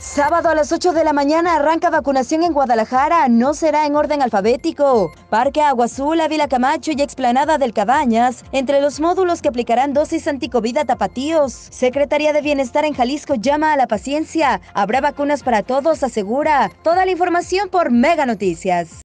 Sábado a las 8 de la mañana arranca vacunación en Guadalajara. No será en orden alfabético. Parque Agua Azul, Ávila Camacho y Explanada del Cabañas, entre los módulos que aplicarán dosis anticovida tapatíos. Secretaría de Bienestar en Jalisco llama a la paciencia. Habrá vacunas para todos, asegura. Toda la información por Mega Noticias.